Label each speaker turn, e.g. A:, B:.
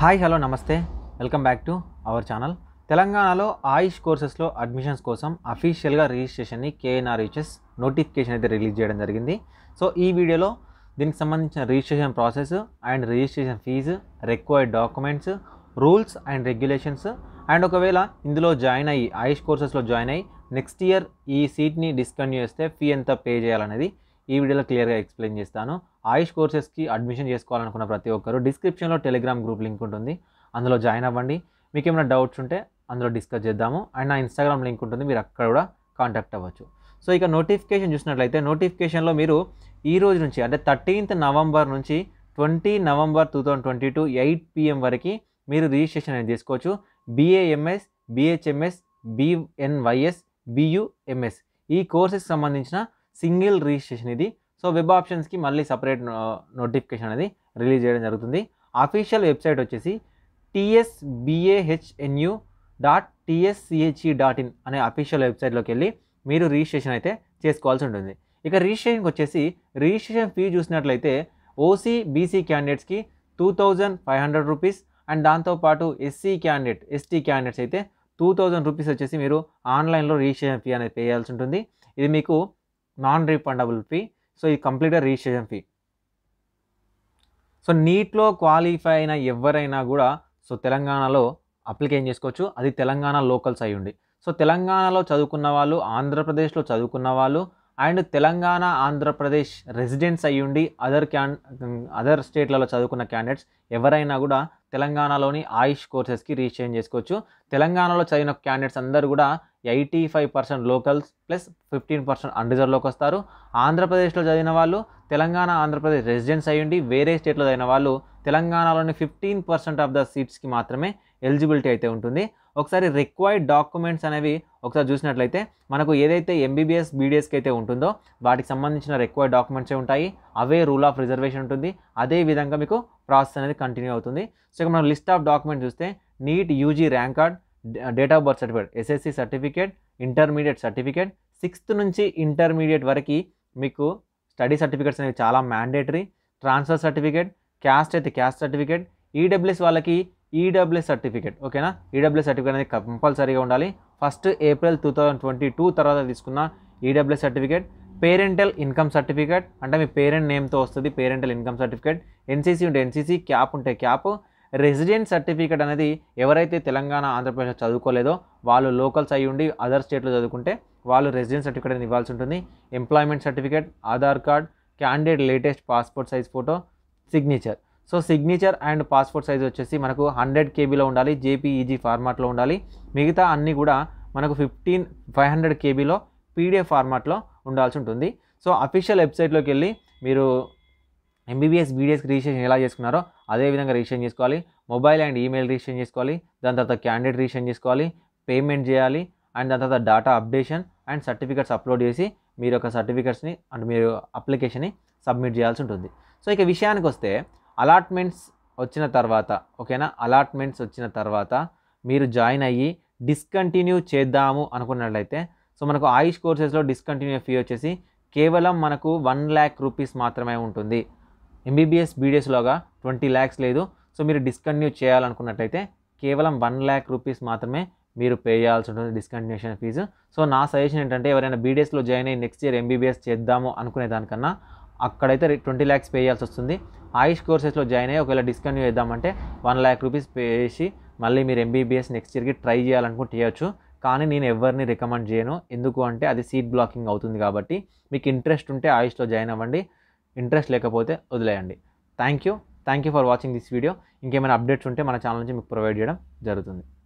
A: hi hello నమస్తే welcome back to our channel తెలంగాణలో ఆయుష్ కోర్సెస్లో అడ్మిషన్స్ కోసం అఫీషియల్గా రిజిస్ట్రేషన్ని కేఎన్ఆర్హెచ్ఎస్ నోటిఫికేషన్ అయితే రిలీజ్ చేయడం జరిగింది సో ఈ వీడియోలో దీనికి సంబంధించిన registration process and registration fees required documents rules and regulations and ఒకవేళ ఇందులో జాయిన్ అయ్యి ఆయుష్ కోర్సెస్లో జాయిన్ అయ్యి నెక్స్ట్ ఇయర్ ఈ సీట్ని డిస్కంటిన్యూ చేస్తే ఫీ ఎంత పే చేయాలనేది ఈ వీడియోలో క్లియర్గా ఎక్స్ప్లెయిన్ చేస్తాను ఆయుష్ కోర్సెస్కి అడ్మిషన్ చేసుకోవాలనుకున్న ప్రతి ఒక్కరు డిస్క్రిప్షన్లో టెలిగ్రామ్ గ్రూప్ లింక్ ఉంటుంది అందులో జాయిన్ అవ్వండి మీకు ఏమైనా డౌట్స్ ఉంటే అందులో డిస్కస్ చేద్దాము అండ్ నా ఇన్స్టాగ్రామ్ లింక్ ఉంటుంది మీరు అక్కడ కూడా కాంటాక్ట్ అవ్వచ్చు సో ఇక నోటిఫికేషన్ చూసినట్లయితే నోటిఫికేషన్లో మీరు ఈ రోజు నుంచి అంటే థర్టీన్త్ నవంబర్ నుంచి twenty November two thousand twenty two eight PM వరకు మీరు రిజిస్ట్రేషన్ అనేది చేసుకోవచ్చు బీఏఎంఎస్ బిహెచ్ఎంఎస్ బిఎన్వైఎస్ బియుఎంఎస్ ఈ కోర్సెస్కి సంబంధించిన సింగిల్ రిజిస్ట్రేషన్ ఇది సో వెబ్ ఆప్షన్స్కి మళ్ళీ సపరేట్ నోటిఫికేషన్ అనేది రిలీజ్ చేయడం జరుగుతుంది అఫీషియల్ వెబ్సైట్ వచ్చేసి TSBAHNU dot TSCHE dot in అనే అఫీషియల్ వెబ్సైట్లోకి వెళ్ళి మీరు రిజిస్ట్రేషన్ అయితే చేసుకోవాల్సి ఉంటుంది ఇక రిజిస్ట్రేషన్కి వచ్చేసి రిజిస్ట్రేషన్ ఫీ చూసినట్లయితే ఓసీ బీసీ క్యాండిడేట్స్కి two thousand five hundred rupees and దాంతోపాటు ఎస్సీ క్యాండిడేట్ ఎస్టీ క్యాండిడేట్స్ అయితే టూ థౌజండ్ రూపీస్ వచ్చేసి మీరు ఆన్లైన్లో రిజిస్ట్రేషన్ ఫీ అనేది పే చేయాల్సి ఉంటుంది ఇది మీకు నాన్ రీఫండబుల్ ఫీ సో ఇది కంప్లీట్గా రిజిస్ట్రేషన్ ఫీ సో నీట్లో క్వాలిఫై అయిన ఎవరైనా కూడా సో తెలంగాణలో అప్లికేషన్ చేసుకోవచ్చు అది తెలంగాణ లోకల్స్ అయ్యుండి సో తెలంగాణలో చదువుకున్న వాళ్ళు ఆంధ్రప్రదేశ్లో చదువుకున్న వాళ్ళు అండ్ తెలంగాణ ఆంధ్రప్రదేశ్ రెసిడెంట్స్ అయ్యుండి అదర్ క్యాన్ అదర్ స్టేట్లలో చదువుకున్న క్యాండిడేట్స్ ఎవరైనా కూడా తెలంగాణలోని ఆయుష్ కోర్సెస్కి రిజిస్ట్రేషన్ చేసుకోవచ్చు తెలంగాణలో చదివిన క్యాండిడేట్స్ అందరూ కూడా eighty five percent locals plus fifteen percent అన్రిజర్వ్లోకి వస్తారు ఆంధ్రప్రదేశ్లో చదివిన వాళ్ళు తెలంగాణ ఆంధ్రప్రదేశ్ రెసిడెన్స్ అయ్యుండి వేరే స్టేట్లో చదివిన వాళ్ళు తెలంగాణలోని ఫిఫ్టీన్ పర్సెంట్ ఆఫ్ ద సీట్స్కి మాత్రమే ఎలిజిబిలిటీ అయితే ఉంటుంది ఒకసారి రిక్వైర్డ్ డాక్యుమెంట్స్ అనేవి ఒకసారి చూసినట్లయితే మనకు ఏదైతే ఎంబీబీఎస్ బీడీఎస్కి అయితే ఉంటుందో వాటికి సంబంధించిన రిక్వైర్డ్ డాక్యుమెంట్సే ఉంటాయి అవే రూల్ ఆఫ్ రిజర్వేషన్ ఉంటుంది అదే విధంగా మీకు ప్రాసెస్ అనేది కంటిన్యూ అవుతుంది సో ఇక మనం లిస్ట్ ఆఫ్ డాక్యుమెంట్ చూస్తే NEET UG rank card date of birth certificate SSC certificate intermediate certificate sixth నుంచి ఇంటర్మీడియట్ వరకు మీకు స్టడీ సర్టిఫికేట్స్ అనేవి చాలా మ్యాండేటరీ ట్రాన్స్ఫర్ సర్టిఫికేట్ క్యాస్ట్ అయితే క్యాస్ట్ సర్టిఫికేట్ ఈడబ్ల్యూఎస్ వాళ్ళకి ఈడబ్ల్యూఎస్ సర్టిఫికేట్ ఓకేనా ఈడబ్ల్యూఎస్ సర్టిఫికేట్ అనేది కంపల్సరీగా ఉండాలి first April two thousand twenty two తర్వాత తీసుకున్న EWS certificate parental income certificate అంటే మీ పేరెంట్ నేమ్తో వస్తుంది పేరెంటల్ ఇన్కమ్ సర్టిఫికేట్ ఎన్సీసీ ఉంటే ఎన్సీసీ క్యాప్ ఉంటే క్యాప్ రెసిడెంట్ సర్టిఫికేట్ అనేది ఎవరైతే తెలంగాణ ఆంధ్రప్రదేశ్ చదువుకోలేదో వాళ్ళు లోకల్స్ అయి ఉండి అదర్ స్టేట్లో చదువుకుంటే వాళ్ళు రెసిడెంట్ సర్టిఫికేట్ అనేది ఇవ్వాల్సి ఉంటుంది employment certificate Aadhaar card candidate latest passport size photo signature so signature and passport size వచ్చేసి మనకు హండ్రెడ్ కేబీలో ఉండాలి జేపీఈజీ ఫార్మాట్లో e ఉండాలి మిగతా అన్నీ కూడా మనకు ఫిఫ్టీన్ ఫైవ్ హండ్రెడ్ కేబీలో పీడిఎఫ్ ఫార్మాట్లో ఉండాల్సి ఉంటుంది సో అఫీషియల్ వెబ్సైట్లోకి వెళ్ళి మీరు ఎంబీబీఎస్ బీడీఎస్ రిజిస్ట్రేషన్ ఎలా చేసుకున్నారో అదేవిధంగా రిజిస్ట్రేషన్ చేసుకోవాలి మొబైల్ అండ్ ఈమెయిల్ రిజిస్ట్రేషన్ చేసుకోవాలి దాని తర్వాత క్యాండిడేట్ రిజిస్ట్రేషన్ చేసుకోవాలి పేమెంట్ చేయాలి అండ్ దాని తర్వాత data updation and certificates upload చేసి మీరు ఒక సర్టిఫికెట్స్ని అండ్ మీరు అప్లికేషన్ని సబ్మిట్ చేయాల్సి ఉంటుంది సో ఇక విషయానికి వస్తే అలాట్మెంట్స్ వచ్చిన తర్వాత ఓకేనా అలాట్మెంట్స్ వచ్చిన తర్వాత మీరు జాయిన్ అయ్యి డిస్కంటిన్యూ చేద్దాము అనుకున్నట్లయితే సో మనకు ఆయుష్ కోర్సెస్లో డిస్కంటిన్యూ ఫీ వచ్చేసి కేవలం మనకు వన్ ల్యాక్ రూపీస్ మాత్రమే ఉంటుంది ఎంబీబీఎస్ బీడిఎస్లోగా ట్వంటీ ల్యాక్స్ లేదు సో మీరు డిస్కంటిన్యూ చేయాలనుకున్నట్టయితే కేవలం వన్ ల్యాక్ రూపీస్ మాత్రమే మీరు పే చేయాల్సి ఉంటుంది డిస్కంటిన్యూషన్ ఫీజు సో నా సజెషన్ ఏంటంటే ఎవరైనా బీడిఎస్లో జాయిన్ అయ్యి నెక్స్ట్ ఇయర్ ఎంబీబీఎస్ చేద్దాము అనుకునే దానికన్నా అక్కడైతే ట్వంటీ ల్యాక్స్ పే చేయాల్సి వస్తుంది ఆయుష్ కోర్సెస్లో జాయిన్ అయ్యి ఒకవేళ డిస్కంటిన్యూ చేద్దామంటే వన్ ల్యాక్ రూపీస్ పే చేసి మళ్ళీ మీరు ఎంబీబీఎస్ నెక్స్ట్ ఇయర్కి ట్రై చేయాలనుకుంటే చేయొచ్చు కానీ నేను ఎవరిని రికమెండ్ చేయను ఎందుకు అంటే అది సీట్ బ్లాకింగ్ అవుతుంది కాబట్టి మీకు ఇంట్రెస్ట్ ఉంటే ఆయుష్లో జాయిన్ అవ్వండి ఇంట్రెస్ట్ లేకపోతే వదిలేయండి thank you thank you for watching this video ఇంకేమైనా అప్డేట్స్ ఉంటే మన ఛానల్ నుంచి మీకు ప్రొవైడ్ చేయడం జరుగుతుంది